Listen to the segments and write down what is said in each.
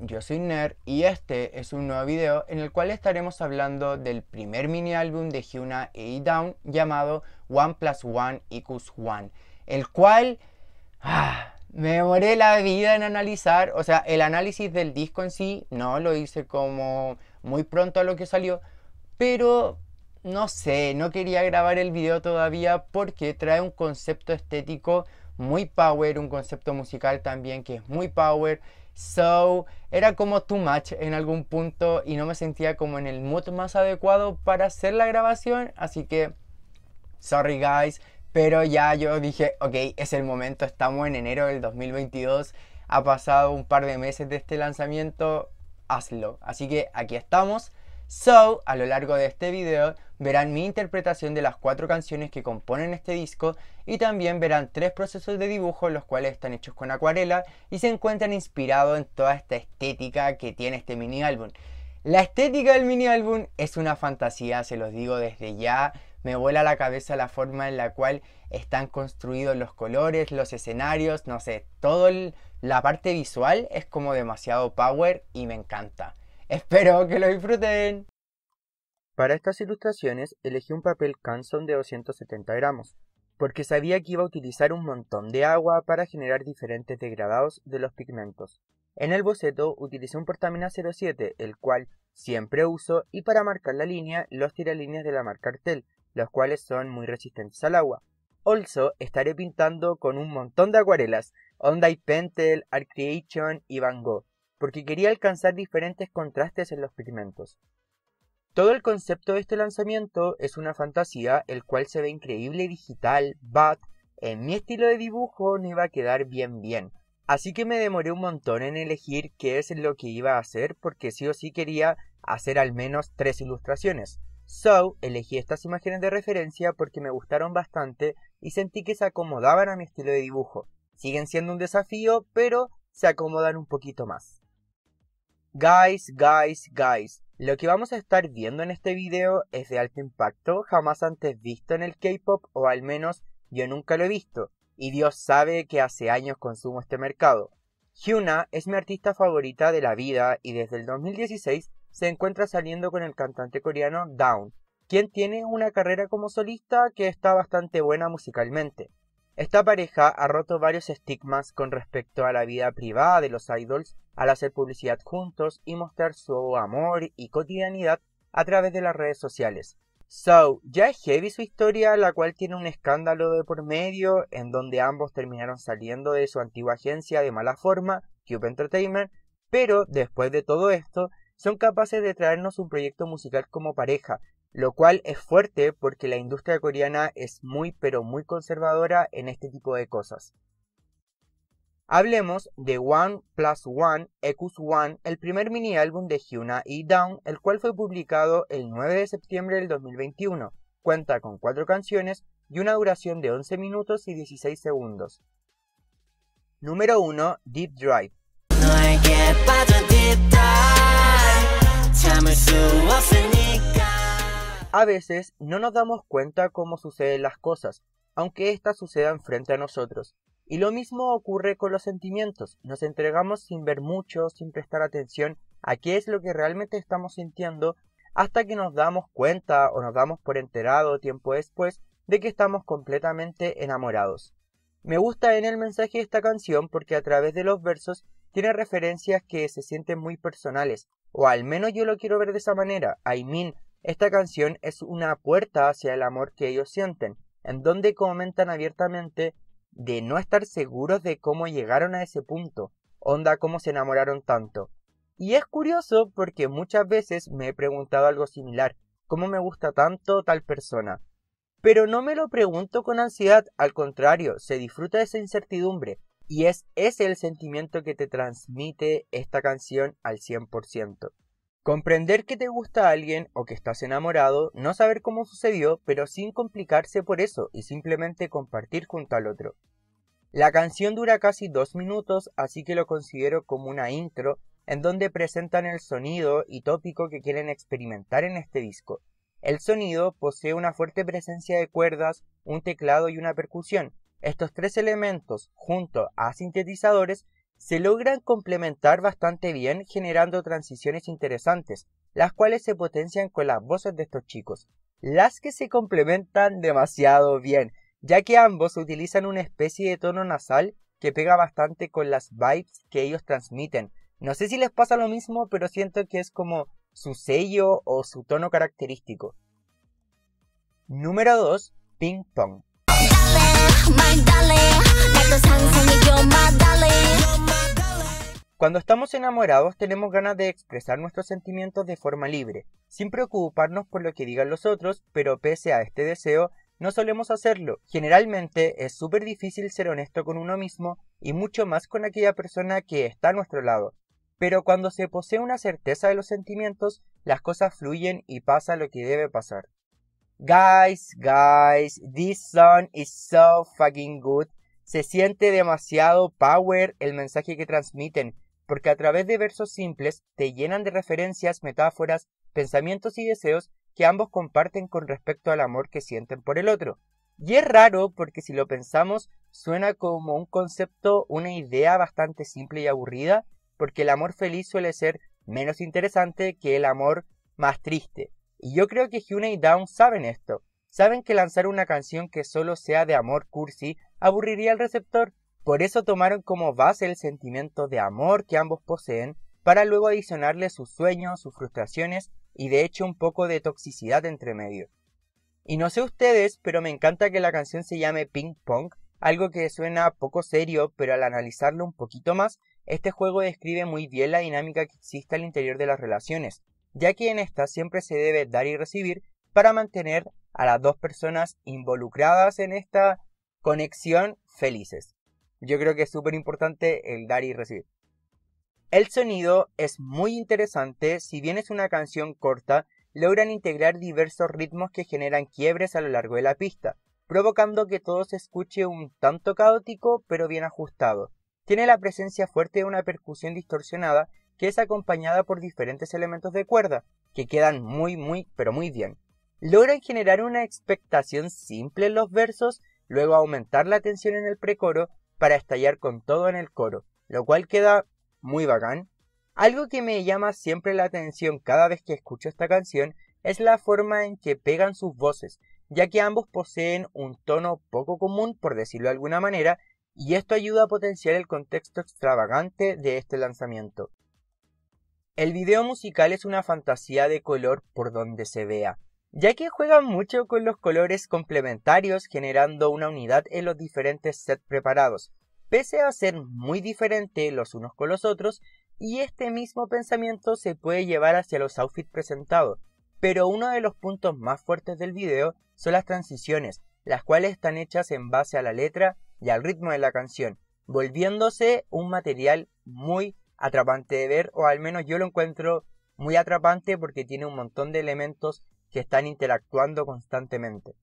yo soy Ner y este es un nuevo video en el cual estaremos hablando del primer mini álbum de Hyuna e Down llamado One Plus One Equals One, el cual ah, me demoré la vida en analizar, o sea, el análisis del disco en sí no lo hice como muy pronto a lo que salió, pero no sé, no quería grabar el video todavía porque trae un concepto estético muy power, un concepto musical también que es muy power So, era como too much en algún punto y no me sentía como en el mood más adecuado para hacer la grabación. Así que, sorry guys, pero ya yo dije, ok, es el momento, estamos en enero del 2022, ha pasado un par de meses de este lanzamiento, hazlo. Así que aquí estamos. So, a lo largo de este video verán mi interpretación de las cuatro canciones que componen este disco y también verán tres procesos de dibujo los cuales están hechos con acuarela y se encuentran inspirados en toda esta estética que tiene este mini álbum. La estética del mini álbum es una fantasía, se los digo desde ya. Me vuela la cabeza la forma en la cual están construidos los colores, los escenarios, no sé, todo la parte visual es como demasiado power y me encanta. Espero que lo disfruten. Para estas ilustraciones elegí un papel Canson de 270 gramos, porque sabía que iba a utilizar un montón de agua para generar diferentes degradados de los pigmentos. En el boceto utilicé un portamina 07, el cual siempre uso, y para marcar la línea los tiralíneas de la marca Artel, los cuales son muy resistentes al agua. Also, estaré pintando con un montón de acuarelas, y Pentel, Art Creation y Van Gogh, porque quería alcanzar diferentes contrastes en los pigmentos. Todo el concepto de este lanzamiento es una fantasía, el cual se ve increíble digital, but en mi estilo de dibujo no iba a quedar bien bien. Así que me demoré un montón en elegir qué es lo que iba a hacer porque sí o sí quería hacer al menos tres ilustraciones. So, elegí estas imágenes de referencia porque me gustaron bastante y sentí que se acomodaban a mi estilo de dibujo. Siguen siendo un desafío, pero se acomodan un poquito más. Guys, guys, guys, lo que vamos a estar viendo en este video es de alto impacto jamás antes visto en el K-Pop o al menos yo nunca lo he visto y Dios sabe que hace años consumo este mercado. Hyuna es mi artista favorita de la vida y desde el 2016 se encuentra saliendo con el cantante coreano Down, quien tiene una carrera como solista que está bastante buena musicalmente. Esta pareja ha roto varios estigmas con respecto a la vida privada de los idols al hacer publicidad juntos y mostrar su amor y cotidianidad a través de las redes sociales. So, ya es heavy su historia, la cual tiene un escándalo de por medio, en donde ambos terminaron saliendo de su antigua agencia de mala forma, Cube Entertainment, pero después de todo esto, son capaces de traernos un proyecto musical como pareja, lo cual es fuerte porque la industria coreana es muy pero muy conservadora en este tipo de cosas. Hablemos de One Plus One x One, el primer mini álbum de Hyuna y Down, el cual fue publicado el 9 de septiembre del 2021. Cuenta con cuatro canciones y una duración de 11 minutos y 16 segundos. Número 1. Deep Drive. A veces no nos damos cuenta cómo suceden las cosas, aunque éstas sucedan frente a nosotros. Y lo mismo ocurre con los sentimientos. Nos entregamos sin ver mucho, sin prestar atención a qué es lo que realmente estamos sintiendo, hasta que nos damos cuenta o nos damos por enterado tiempo después de que estamos completamente enamorados. Me gusta en el mensaje esta canción porque a través de los versos tiene referencias que se sienten muy personales, o al menos yo lo quiero ver de esa manera. I min. Esta canción es una puerta hacia el amor que ellos sienten, en donde comentan abiertamente de no estar seguros de cómo llegaron a ese punto, onda cómo se enamoraron tanto. Y es curioso porque muchas veces me he preguntado algo similar, ¿cómo me gusta tanto tal persona? Pero no me lo pregunto con ansiedad, al contrario, se disfruta de esa incertidumbre, y es ese el sentimiento que te transmite esta canción al 100%. Comprender que te gusta alguien o que estás enamorado, no saber cómo sucedió, pero sin complicarse por eso y simplemente compartir junto al otro. La canción dura casi dos minutos, así que lo considero como una intro en donde presentan el sonido y tópico que quieren experimentar en este disco. El sonido posee una fuerte presencia de cuerdas, un teclado y una percusión. Estos tres elementos, junto a sintetizadores, se logran complementar bastante bien generando transiciones interesantes, las cuales se potencian con las voces de estos chicos, las que se complementan demasiado bien, ya que ambos utilizan una especie de tono nasal que pega bastante con las vibes que ellos transmiten. No sé si les pasa lo mismo, pero siento que es como su sello o su tono característico. Número 2. Ping Pong. Cuando estamos enamorados tenemos ganas de expresar nuestros sentimientos de forma libre, sin preocuparnos por lo que digan los otros, pero pese a este deseo, no solemos hacerlo. Generalmente es súper difícil ser honesto con uno mismo y mucho más con aquella persona que está a nuestro lado. Pero cuando se posee una certeza de los sentimientos, las cosas fluyen y pasa lo que debe pasar. Guys, guys, this song is so fucking good. Se siente demasiado power el mensaje que transmiten porque a través de versos simples te llenan de referencias, metáforas, pensamientos y deseos que ambos comparten con respecto al amor que sienten por el otro. Y es raro porque si lo pensamos suena como un concepto, una idea bastante simple y aburrida, porque el amor feliz suele ser menos interesante que el amor más triste. Y yo creo que Hyuna y Down saben esto. Saben que lanzar una canción que solo sea de amor cursi aburriría al receptor, por eso tomaron como base el sentimiento de amor que ambos poseen para luego adicionarle sus sueños, sus frustraciones y de hecho un poco de toxicidad entre medio. Y no sé ustedes, pero me encanta que la canción se llame Ping Pong, algo que suena poco serio, pero al analizarlo un poquito más, este juego describe muy bien la dinámica que existe al interior de las relaciones, ya que en esta siempre se debe dar y recibir para mantener a las dos personas involucradas en esta conexión felices yo creo que es súper importante el dar y recibir. El sonido es muy interesante, si bien es una canción corta, logran integrar diversos ritmos que generan quiebres a lo largo de la pista, provocando que todo se escuche un tanto caótico pero bien ajustado. Tiene la presencia fuerte de una percusión distorsionada que es acompañada por diferentes elementos de cuerda, que quedan muy, muy, pero muy bien. Logran generar una expectación simple en los versos, luego aumentar la tensión en el precoro para estallar con todo en el coro, lo cual queda muy bacán. Algo que me llama siempre la atención cada vez que escucho esta canción es la forma en que pegan sus voces, ya que ambos poseen un tono poco común, por decirlo de alguna manera, y esto ayuda a potenciar el contexto extravagante de este lanzamiento. El video musical es una fantasía de color por donde se vea, ya que juegan mucho con los colores complementarios generando una unidad en los diferentes sets preparados, pese a ser muy diferentes los unos con los otros, y este mismo pensamiento se puede llevar hacia los outfits presentados, pero uno de los puntos más fuertes del video son las transiciones, las cuales están hechas en base a la letra y al ritmo de la canción, volviéndose un material muy atrapante de ver, o al menos yo lo encuentro muy atrapante porque tiene un montón de elementos que están interactuando constantemente.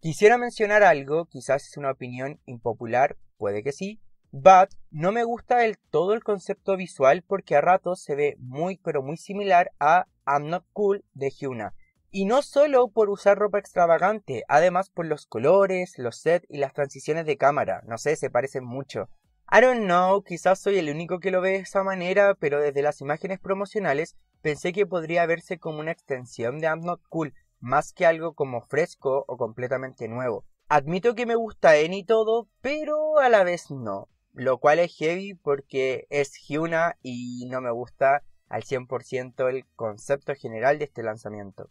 Quisiera mencionar algo, quizás es una opinión impopular, puede que sí, but no me gusta del todo el concepto visual porque a ratos se ve muy pero muy similar a I'm Not Cool de Hyuna. Y no solo por usar ropa extravagante, además por los colores, los sets y las transiciones de cámara, no sé, se parecen mucho. I don't know, quizás soy el único que lo ve de esa manera, pero desde las imágenes promocionales Pensé que podría verse como una extensión de I'm Not Cool, más que algo como fresco o completamente nuevo. Admito que me gusta N y todo, pero a la vez no. Lo cual es heavy porque es Hyuna y no me gusta al 100% el concepto general de este lanzamiento.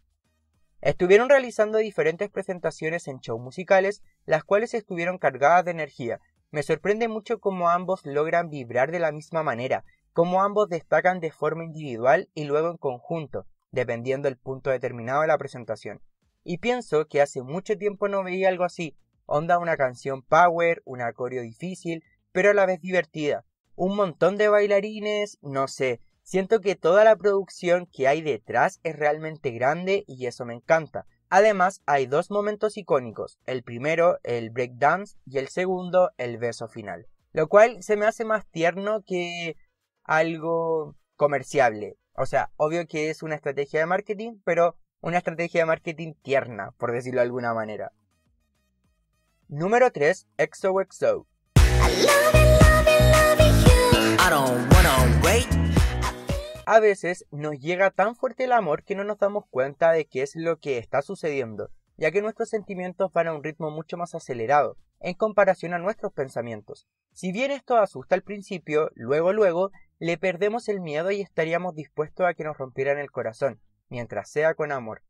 Estuvieron realizando diferentes presentaciones en shows musicales, las cuales estuvieron cargadas de energía. Me sorprende mucho cómo ambos logran vibrar de la misma manera, como ambos destacan de forma individual y luego en conjunto, dependiendo del punto determinado de la presentación. Y pienso que hace mucho tiempo no veía algo así, onda una canción power, un acorio difícil, pero a la vez divertida, un montón de bailarines, no sé, siento que toda la producción que hay detrás es realmente grande y eso me encanta. Además, hay dos momentos icónicos, el primero, el breakdance, y el segundo, el beso final. Lo cual se me hace más tierno que algo comerciable. O sea, obvio que es una estrategia de marketing, pero una estrategia de marketing tierna, por decirlo de alguna manera. Número 3, XOXO. A veces nos llega tan fuerte el amor que no nos damos cuenta de qué es lo que está sucediendo, ya que nuestros sentimientos van a un ritmo mucho más acelerado en comparación a nuestros pensamientos. Si bien esto asusta al principio, luego luego le perdemos el miedo y estaríamos dispuestos a que nos rompieran el corazón, mientras sea con amor.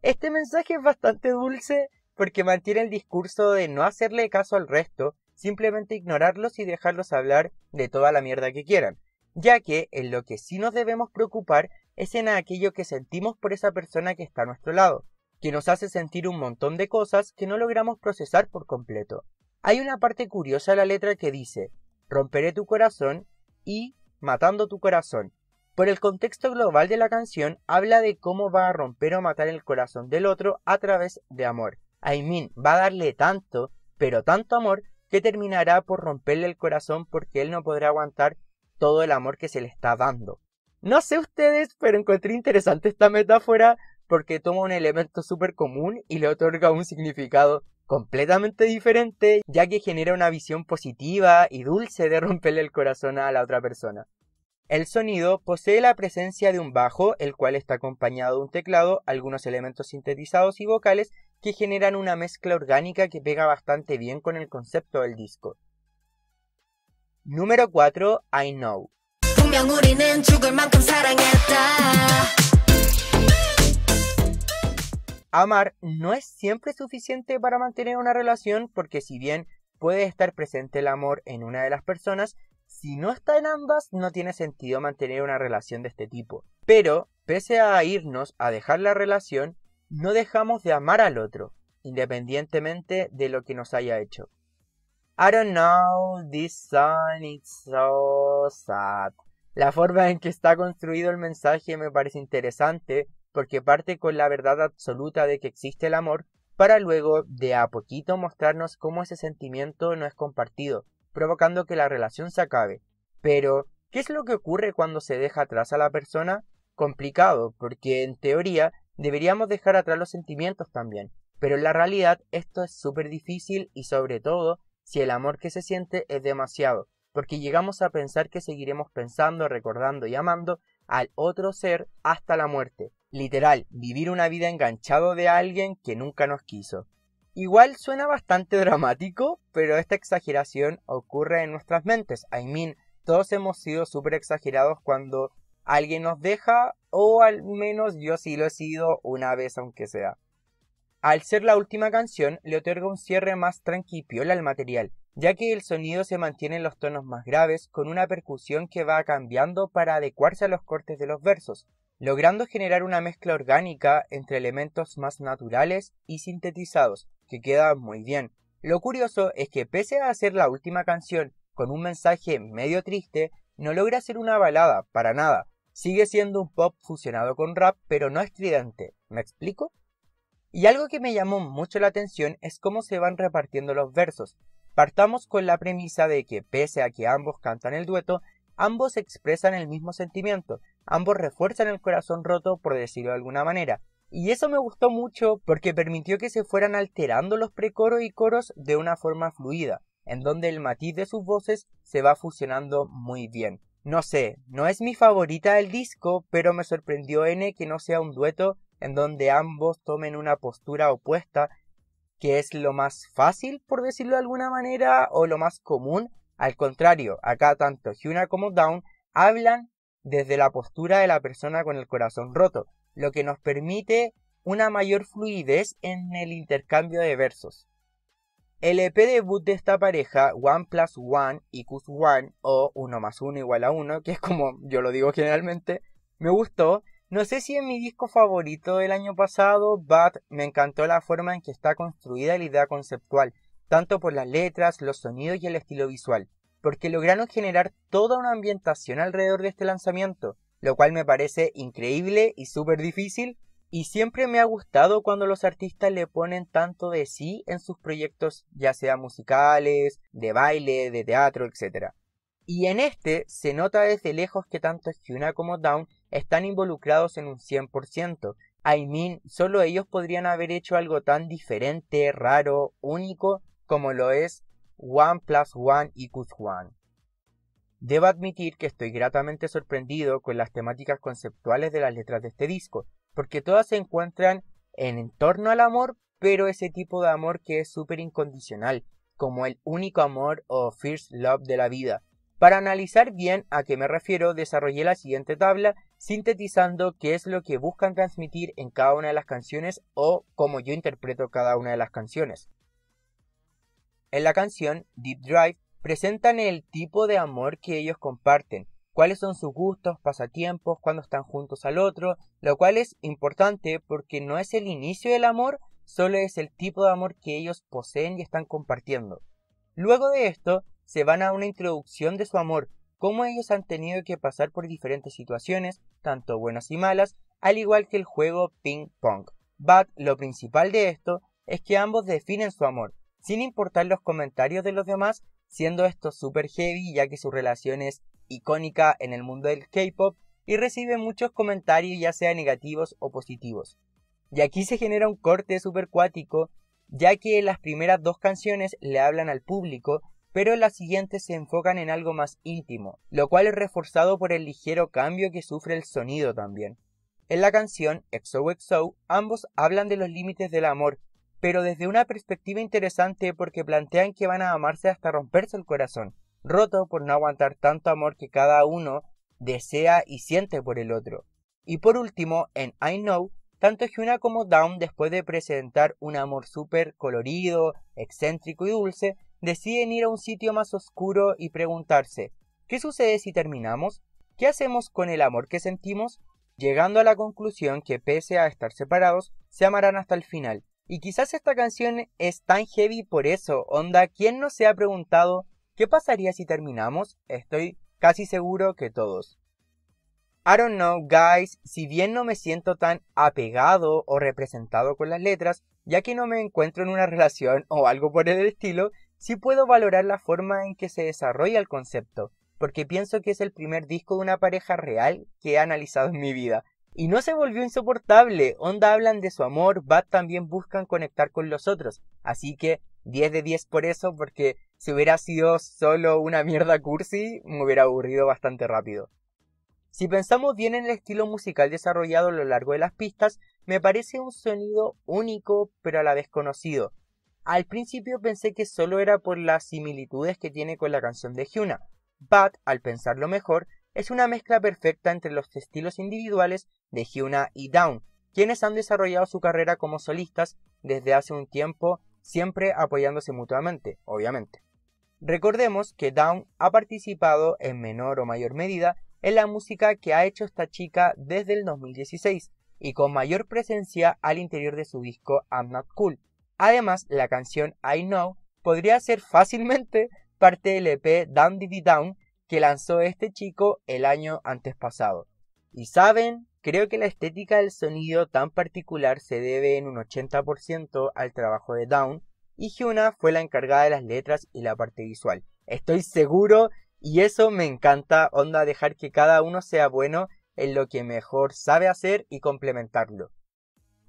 Este mensaje es bastante dulce porque mantiene el discurso de no hacerle caso al resto, simplemente ignorarlos y dejarlos hablar de toda la mierda que quieran, ya que en lo que sí nos debemos preocupar es en aquello que sentimos por esa persona que está a nuestro lado, que nos hace sentir un montón de cosas que no logramos procesar por completo. Hay una parte curiosa de la letra que dice, romperé tu corazón y Matando tu corazón. Por el contexto global de la canción, habla de cómo va a romper o matar el corazón del otro a través de amor. I va a darle tanto, pero tanto amor, que terminará por romperle el corazón porque él no podrá aguantar todo el amor que se le está dando. No sé ustedes, pero encontré interesante esta metáfora porque toma un elemento súper común y le otorga un significado completamente diferente, ya que genera una visión positiva y dulce de romperle el corazón a la otra persona. El sonido posee la presencia de un bajo, el cual está acompañado de un teclado, algunos elementos sintetizados y vocales que generan una mezcla orgánica que pega bastante bien con el concepto del disco. Número 4. I Know. Amar no es siempre suficiente para mantener una relación porque si bien puede estar presente el amor en una de las personas, si no está en ambas no tiene sentido mantener una relación de este tipo. Pero, pese a irnos a dejar la relación, no dejamos de amar al otro, independientemente de lo que nos haya hecho. I don't know, this so La forma en que está construido el mensaje me parece interesante, porque parte con la verdad absoluta de que existe el amor, para luego de a poquito mostrarnos cómo ese sentimiento no es compartido, provocando que la relación se acabe. Pero, ¿qué es lo que ocurre cuando se deja atrás a la persona? Complicado, porque en teoría deberíamos dejar atrás los sentimientos también, pero en la realidad esto es súper difícil y sobre todo si el amor que se siente es demasiado, porque llegamos a pensar que seguiremos pensando, recordando y amando al otro ser hasta la muerte, literal, vivir una vida enganchado de alguien que nunca nos quiso. Igual suena bastante dramático, pero esta exageración ocurre en nuestras mentes. I mean, todos hemos sido súper exagerados cuando alguien nos deja, o al menos yo sí lo he sido una vez aunque sea. Al ser la última canción, le otorga un cierre más tranquipiola al material, ya que el sonido se mantiene en los tonos más graves con una percusión que va cambiando para adecuarse a los cortes de los versos, logrando generar una mezcla orgánica entre elementos más naturales y sintetizados, que queda muy bien. Lo curioso es que pese a hacer la última canción con un mensaje medio triste, no logra ser una balada, para nada. Sigue siendo un pop fusionado con rap, pero no estridente. ¿Me explico? Y algo que me llamó mucho la atención es cómo se van repartiendo los versos. Partamos con la premisa de que pese a que ambos cantan el dueto, ambos expresan el mismo sentimiento, Ambos refuerzan el corazón roto, por decirlo de alguna manera. Y eso me gustó mucho porque permitió que se fueran alterando los precoros y coros de una forma fluida, en donde el matiz de sus voces se va fusionando muy bien. No sé, no es mi favorita del disco, pero me sorprendió N que no sea un dueto en donde ambos tomen una postura opuesta, que es lo más fácil, por decirlo de alguna manera, o lo más común. Al contrario, acá tanto Hyuna como Down hablan desde la postura de la persona con el corazón roto, lo que nos permite una mayor fluidez en el intercambio de versos. El EP debut de esta pareja, One Plus One y One, o 1 más 1 igual a 1, que es como yo lo digo generalmente, me gustó. No sé si es mi disco favorito del año pasado, but me encantó la forma en que está construida la idea conceptual, tanto por las letras, los sonidos y el estilo visual porque lograron generar toda una ambientación alrededor de este lanzamiento, lo cual me parece increíble y súper difícil, y siempre me ha gustado cuando los artistas le ponen tanto de sí en sus proyectos, ya sea musicales, de baile, de teatro, etc. Y en este se nota desde lejos que tanto Hyuna como Down están involucrados en un 100%. I mean, solo ellos podrían haber hecho algo tan diferente, raro, único, como lo es One plus 1 equals 1. Debo admitir que estoy gratamente sorprendido con las temáticas conceptuales de las letras de este disco, porque todas se encuentran en torno al amor, pero ese tipo de amor que es súper incondicional, como el único amor o first love de la vida. Para analizar bien a qué me refiero, desarrollé la siguiente tabla sintetizando qué es lo que buscan transmitir en cada una de las canciones o cómo yo interpreto cada una de las canciones. En la canción Deep Drive presentan el tipo de amor que ellos comparten, cuáles son sus gustos, pasatiempos, cuando están juntos al otro, lo cual es importante porque no es el inicio del amor, solo es el tipo de amor que ellos poseen y están compartiendo. Luego de esto, se van a una introducción de su amor, cómo ellos han tenido que pasar por diferentes situaciones, tanto buenas y malas, al igual que el juego ping pong. But lo principal de esto es que ambos definen su amor, sin importar los comentarios de los demás, siendo esto super heavy ya que su relación es icónica en el mundo del K-pop y recibe muchos comentarios ya sea negativos o positivos. Y aquí se genera un corte super cuático ya que las primeras dos canciones le hablan al público pero las siguientes se enfocan en algo más íntimo, lo cual es reforzado por el ligero cambio que sufre el sonido también. En la canción EXO EXO ambos hablan de los límites del amor, pero desde una perspectiva interesante porque plantean que van a amarse hasta romperse el corazón, roto por no aguantar tanto amor que cada uno desea y siente por el otro. Y por último, en I Know, tanto Hyuna como Down, después de presentar un amor súper colorido, excéntrico y dulce, deciden ir a un sitio más oscuro y preguntarse, ¿qué sucede si terminamos? ¿Qué hacemos con el amor que sentimos? Llegando a la conclusión que pese a estar separados, se amarán hasta el final, y quizás esta canción es tan heavy por eso, onda, ¿quién no se ha preguntado qué pasaría si terminamos? Estoy casi seguro que todos. I don't know, guys, si bien no me siento tan apegado o representado con las letras, ya que no me encuentro en una relación o algo por el estilo, sí puedo valorar la forma en que se desarrolla el concepto, porque pienso que es el primer disco de una pareja real que he analizado en mi vida, y no se volvió insoportable. Onda hablan de su amor, Bat también buscan conectar con los otros. Así que 10 de 10 por eso, porque si hubiera sido solo una mierda cursi, me hubiera aburrido bastante rápido. Si pensamos bien en el estilo musical desarrollado a lo largo de las pistas, me parece un sonido único pero a la vez conocido. Al principio pensé que solo era por las similitudes que tiene con la canción de Hyuna, BAT, al pensarlo mejor, es una mezcla perfecta entre los estilos individuales de Hyuna y Down, quienes han desarrollado su carrera como solistas desde hace un tiempo, siempre apoyándose mutuamente, obviamente. Recordemos que Down ha participado en menor o mayor medida en la música que ha hecho esta chica desde el 2016 y con mayor presencia al interior de su disco I'm Not Cool. Además, la canción I Know podría ser fácilmente parte del EP Down Diddy Down que lanzó este chico el año antes pasado. Y saben, creo que la estética del sonido tan particular se debe en un 80% al trabajo de Down, y Hyuna fue la encargada de las letras y la parte visual. Estoy seguro, y eso me encanta, onda dejar que cada uno sea bueno en lo que mejor sabe hacer y complementarlo.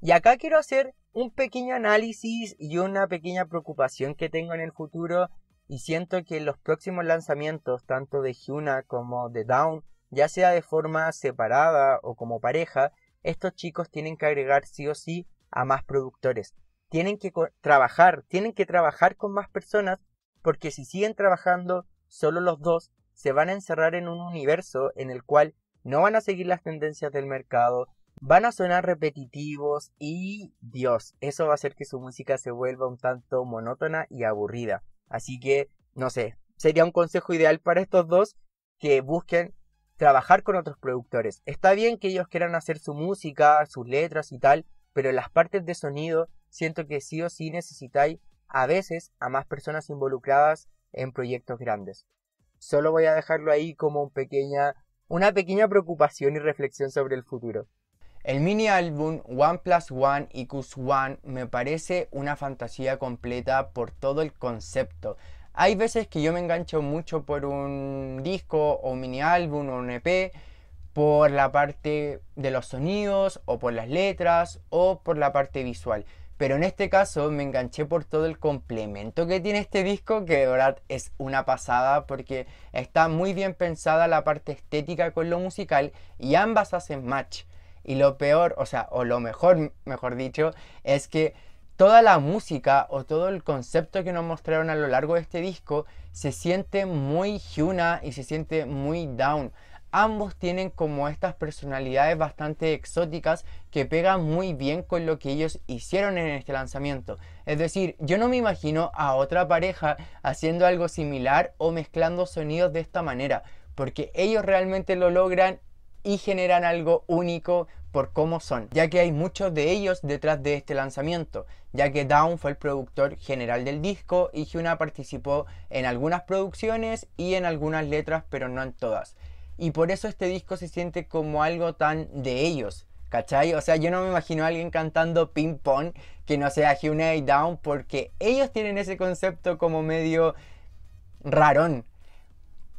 Y acá quiero hacer un pequeño análisis y una pequeña preocupación que tengo en el futuro y siento que en los próximos lanzamientos, tanto de Hyuna como de Down, ya sea de forma separada o como pareja, estos chicos tienen que agregar sí o sí a más productores. Tienen que trabajar, tienen que trabajar con más personas porque si siguen trabajando solo los dos, se van a encerrar en un universo en el cual no van a seguir las tendencias del mercado, van a sonar repetitivos y Dios, eso va a hacer que su música se vuelva un tanto monótona y aburrida. Así que, no sé, sería un consejo ideal para estos dos que busquen trabajar con otros productores. Está bien que ellos quieran hacer su música, sus letras y tal, pero en las partes de sonido siento que sí o sí necesitáis a veces a más personas involucradas en proyectos grandes. Solo voy a dejarlo ahí como una pequeña preocupación y reflexión sobre el futuro. El mini álbum One Plus One Equals One me parece una fantasía completa por todo el concepto. Hay veces que yo me engancho mucho por un disco o mini álbum o un EP por la parte de los sonidos o por las letras o por la parte visual. Pero en este caso me enganché por todo el complemento que tiene este disco, que de verdad es una pasada porque está muy bien pensada la parte estética con lo musical y ambas hacen match. Y lo peor, o sea, o lo mejor, mejor dicho, es que toda la música o todo el concepto que nos mostraron a lo largo de este disco se siente muy Hyuna y se siente muy Down. Ambos tienen como estas personalidades bastante exóticas que pegan muy bien con lo que ellos hicieron en este lanzamiento. Es decir, yo no me imagino a otra pareja haciendo algo similar o mezclando sonidos de esta manera, porque ellos realmente lo logran y generan algo único por cómo son, ya que hay muchos de ellos detrás de este lanzamiento, ya que Down fue el productor general del disco y Hyuna participó en algunas producciones y en algunas letras, pero no en todas. Y por eso este disco se siente como algo tan de ellos, ¿cachai? O sea, yo no me imagino a alguien cantando ping pong que no sea Hyuna y Down porque ellos tienen ese concepto como medio rarón,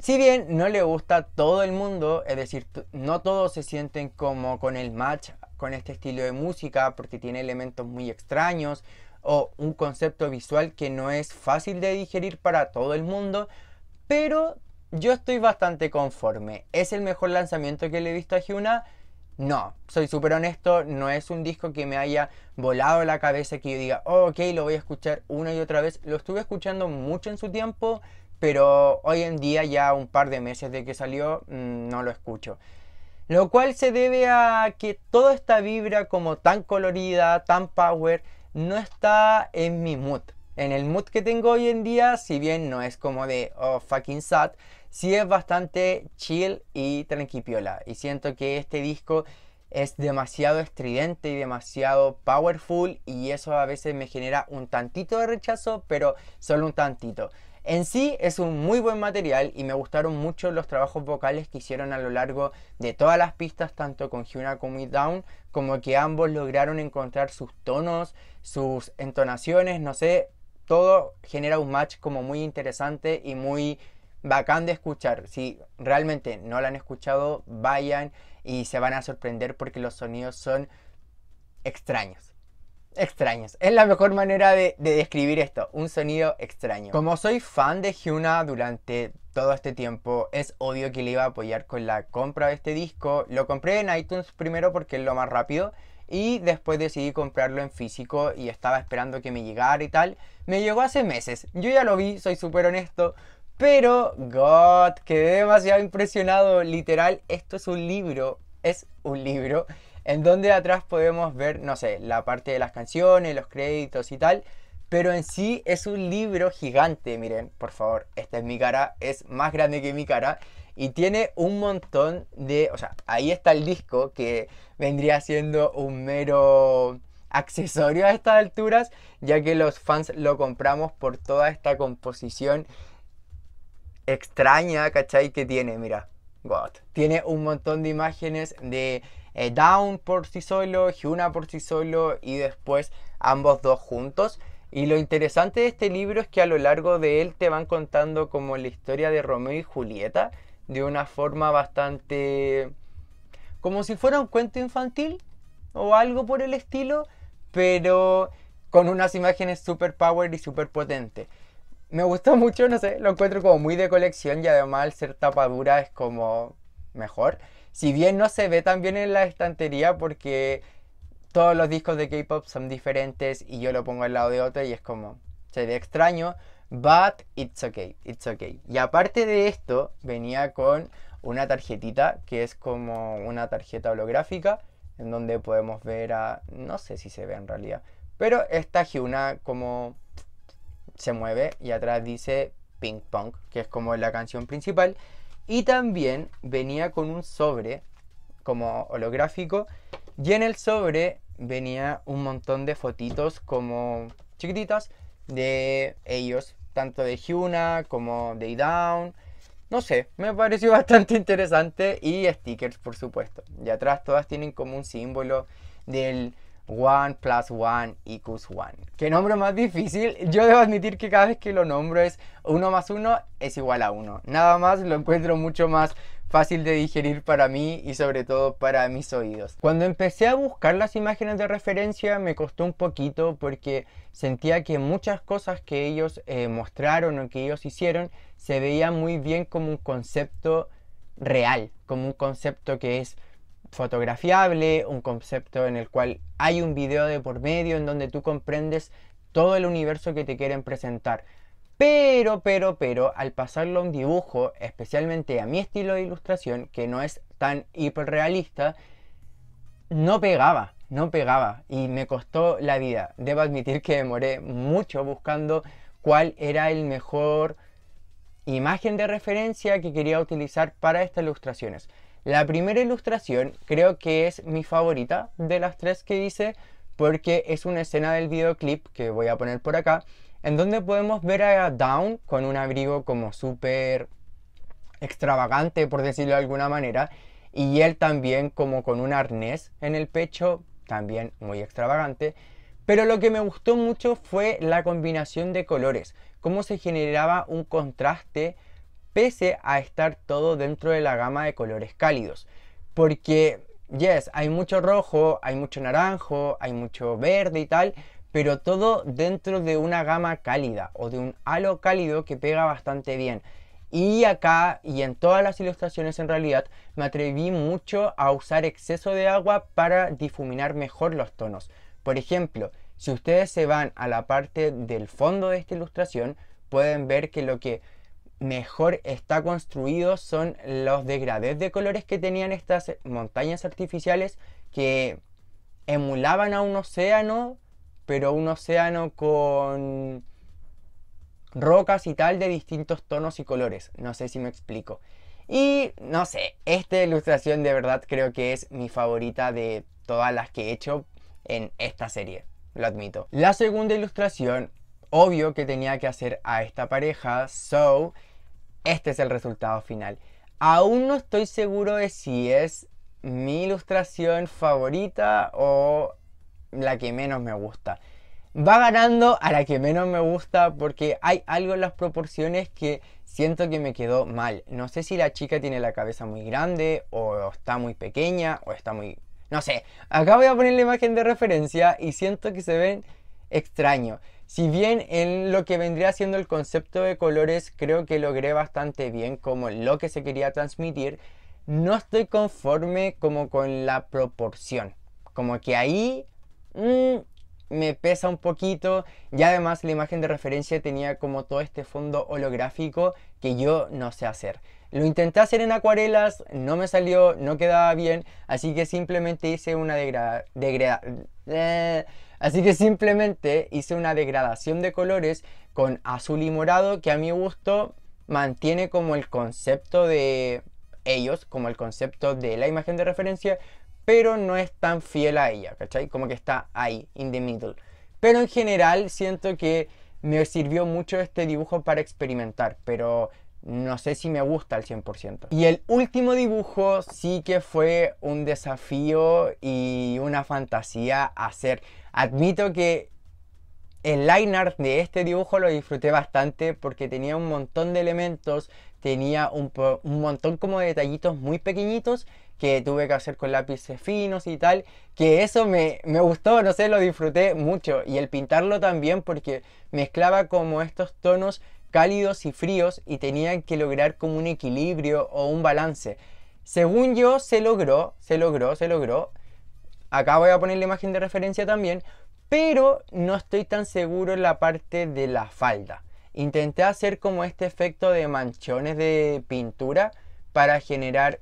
si bien no le gusta a todo el mundo, es decir, no todos se sienten como con el match con este estilo de música porque tiene elementos muy extraños o un concepto visual que no es fácil de digerir para todo el mundo, pero yo estoy bastante conforme. ¿Es el mejor lanzamiento que le he visto a Hyuna? No, soy súper honesto, no es un disco que me haya volado la cabeza que yo diga, oh, ok, lo voy a escuchar una y otra vez. Lo estuve escuchando mucho en su tiempo, pero hoy en día ya un par de meses de que salió mm, no lo escucho. Lo cual se debe a que toda esta vibra como tan colorida, tan power, no está en mi mood. En el mood que tengo hoy en día, si bien no es como de oh, fucking sad, sí es bastante chill y tranquipiola. Y siento que este disco es demasiado estridente y demasiado powerful y eso a veces me genera un tantito de rechazo, pero solo un tantito. En sí es un muy buen material y me gustaron mucho los trabajos vocales que hicieron a lo largo de todas las pistas, tanto con Hyuna como It Down, como que ambos lograron encontrar sus tonos, sus entonaciones, no sé, todo genera un match como muy interesante y muy bacán de escuchar. Si realmente no lo han escuchado, vayan y se van a sorprender porque los sonidos son extraños extraños. Es la mejor manera de, describir esto, un sonido extraño. Como soy fan de Hyuna durante todo este tiempo, es obvio que le iba a apoyar con la compra de este disco. Lo compré en iTunes primero porque es lo más rápido y después decidí comprarlo en físico y estaba esperando que me llegara y tal. Me llegó hace meses, yo ya lo vi, soy súper honesto. Pero, God, quedé demasiado impresionado. Literal, esto es un libro. Es un libro en donde atrás podemos ver, no sé, la parte de las canciones, los créditos y tal, pero en sí es un libro gigante, miren, por favor, esta es mi cara, es más grande que mi cara y tiene un montón de, o sea, ahí está el disco que vendría siendo un mero accesorio a estas alturas, ya que los fans lo compramos por toda esta composición extraña, ¿cachai? Que tiene, mira, God. Tiene un montón de imágenes de eh, Down por sí solo, Hyuna por sí solo y después ambos dos juntos. Y lo interesante de este libro es que a lo largo de él te van contando como la historia de Romeo y Julieta de una forma bastante... como si fuera un cuento infantil o algo por el estilo, pero con unas imágenes super power y super potente. Me gusta mucho, no sé, lo encuentro como muy de colección y además ser tapadura es como mejor si bien no se ve tan bien en la estantería porque todos los discos de K-Pop son diferentes y yo lo pongo al lado de otro y es como, se ve extraño, but it's okay, it's okay. Y aparte de esto, venía con una tarjetita que es como una tarjeta holográfica en donde podemos ver a, no sé si se ve en realidad, pero esta Hyuna como se mueve y atrás dice Ping Pong, que es como la canción principal. Y también venía con un sobre como holográfico y en el sobre venía un montón de fotitos como chiquititas de ellos, tanto de Hyuna como de Down. No sé, me pareció bastante interesante y stickers por supuesto. Y atrás todas tienen como un símbolo del One plus one equals one ¿Qué nombre más difícil? Yo debo admitir que cada vez que lo nombro es Uno más uno es igual a 1. Nada más lo encuentro mucho más fácil de digerir para mí y sobre todo para mis oídos. Cuando empecé a buscar las imágenes de referencia me costó un poquito porque sentía que muchas cosas que ellos eh, mostraron o que ellos hicieron se veían muy bien como un concepto real, como un concepto que es fotografiable, un concepto en el cual hay un video de por medio en donde tú comprendes todo el universo que te quieren presentar. Pero, pero, pero, al pasarlo a un dibujo, especialmente a mi estilo de ilustración, que no es tan hiperrealista, no pegaba, no pegaba y me costó la vida. Debo admitir que demoré mucho buscando cuál era el mejor imagen de referencia que quería utilizar para estas ilustraciones. La primera ilustración creo que es mi favorita de las tres que hice porque es una escena del videoclip que voy a poner por acá en donde podemos ver a Down con un abrigo como súper extravagante por decirlo de alguna manera y él también como con un arnés en el pecho también muy extravagante pero lo que me gustó mucho fue la combinación de colores, cómo se generaba un contraste pese a estar todo dentro de la gama de colores cálidos. Porque, yes, hay mucho rojo, hay mucho naranjo, hay mucho verde y tal, pero todo dentro de una gama cálida o de un halo cálido que pega bastante bien. Y acá y en todas las ilustraciones en realidad me atreví mucho a usar exceso de agua para difuminar mejor los tonos. Por ejemplo, si ustedes se van a la parte del fondo de esta ilustración, pueden ver que lo que mejor está construido son los degradés de colores que tenían estas montañas artificiales que emulaban a un océano, pero un océano con rocas y tal de distintos tonos y colores. No sé si me explico. Y no sé, esta ilustración de verdad creo que es mi favorita de todas las que he hecho en esta serie, lo admito. La segunda ilustración, obvio que tenía que hacer a esta pareja, So, este es el resultado final. Aún no estoy seguro de si es mi ilustración favorita o la que menos me gusta. Va ganando a la que menos me gusta porque hay algo en las proporciones que siento que me quedó mal. No sé si la chica tiene la cabeza muy grande o está muy pequeña o está muy... No sé, acá voy a poner la imagen de referencia y siento que se ven extraños. Si bien en lo que vendría siendo el concepto de colores creo que logré bastante bien como lo que se quería transmitir, no estoy conforme como con la proporción. Como que ahí mm, me pesa un poquito y además la imagen de referencia tenía como todo este fondo holográfico que yo no sé hacer. Lo intenté hacer en acuarelas, no me salió, no quedaba bien, así que simplemente hice una degradación. Eh, Así que simplemente hice una degradación de colores con azul y morado que a mi gusto mantiene como el concepto de ellos, como el concepto de la imagen de referencia, pero no es tan fiel a ella, ¿cachai? Como que está ahí, in the middle. Pero en general siento que me sirvió mucho este dibujo para experimentar, pero no sé si me gusta al 100%. Y el último dibujo sí que fue un desafío y una fantasía hacer. Admito que el line art de este dibujo lo disfruté bastante porque tenía un montón de elementos, tenía un, montón como de detallitos muy pequeñitos que tuve que hacer con lápices finos y tal, que eso me, me, gustó, no sé, lo disfruté mucho. Y el pintarlo también porque mezclaba como estos tonos cálidos y fríos y tenían que lograr como un equilibrio o un balance. Según yo se logró, se logró, se logró. Acá voy a poner la imagen de referencia también, pero no estoy tan seguro en la parte de la falda. Intenté hacer como este efecto de manchones de pintura para generar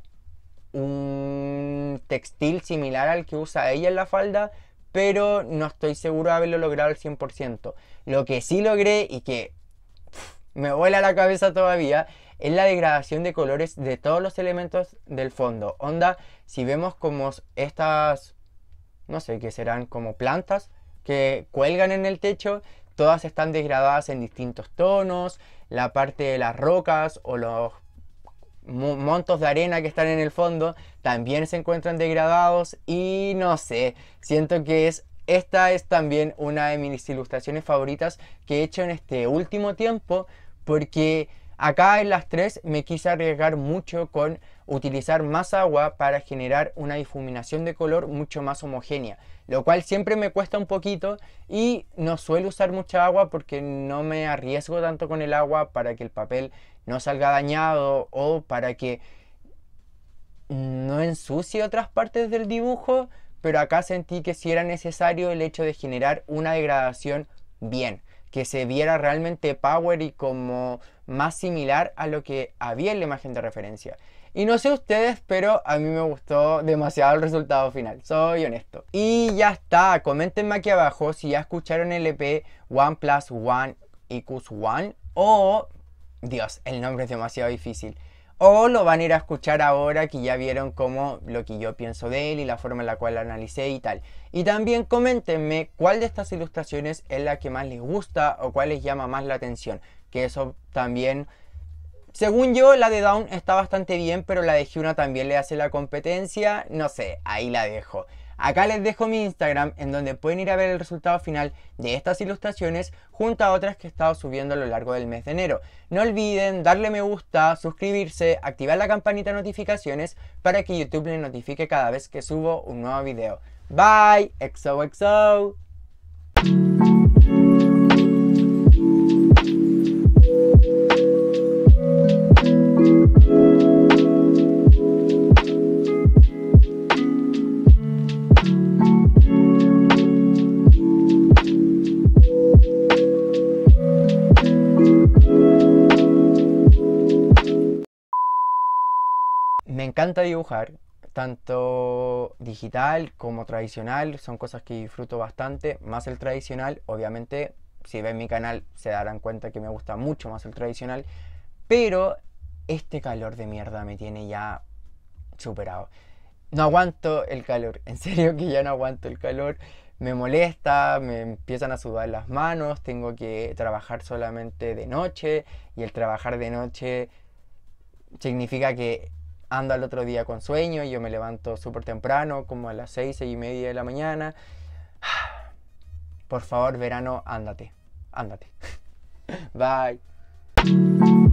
un textil similar al que usa ella en la falda, pero no estoy seguro de haberlo logrado al 100%. Lo que sí logré y que me vuela la cabeza todavía, es la degradación de colores de todos los elementos del fondo. Onda, si vemos como estas, no sé, que serán como plantas que cuelgan en el techo, todas están degradadas en distintos tonos, la parte de las rocas o los montos de arena que están en el fondo también se encuentran degradados y no sé, siento que es esta es también una de mis ilustraciones favoritas que he hecho en este último tiempo porque acá en las tres me quise arriesgar mucho con utilizar más agua para generar una difuminación de color mucho más homogénea, lo cual siempre me cuesta un poquito y no suelo usar mucha agua porque no me arriesgo tanto con el agua para que el papel no salga dañado o para que no ensucie otras partes del dibujo pero acá sentí que si era necesario el hecho de generar una degradación bien, que se viera realmente power y como más similar a lo que había en la imagen de referencia. Y no sé ustedes, pero a mí me gustó demasiado el resultado final, soy honesto. Y ya está, comentenme aquí abajo si ya escucharon el EP Plus One equals One o... Dios, el nombre es demasiado difícil o lo van a ir a escuchar ahora que ya vieron cómo lo que yo pienso de él y la forma en la cual lo analicé y tal. Y también coméntenme cuál de estas ilustraciones es la que más les gusta o cuál les llama más la atención. Que eso también, según yo, la de Dawn está bastante bien, pero la de Hyuna también le hace la competencia. No sé, ahí la dejo. Acá les dejo mi Instagram en donde pueden ir a ver el resultado final de estas ilustraciones junto a otras que he estado subiendo a lo largo del mes de enero. No olviden darle me gusta, suscribirse, activar la campanita de notificaciones para que YouTube le notifique cada vez que subo un nuevo video. Bye, XOXO. dibujar, tanto digital como tradicional, son cosas que disfruto bastante, más el tradicional, obviamente, si ven mi canal se darán cuenta que me gusta mucho más el tradicional, pero este calor de mierda me tiene ya superado. No aguanto el calor, en serio que ya no aguanto el calor, me molesta, me empiezan a sudar las manos, tengo que trabajar solamente de noche y el trabajar de noche significa que ando al otro día con sueño, y yo me levanto súper temprano, como a las seis, y media de la mañana. Por favor, verano, ándate, ándate. Bye.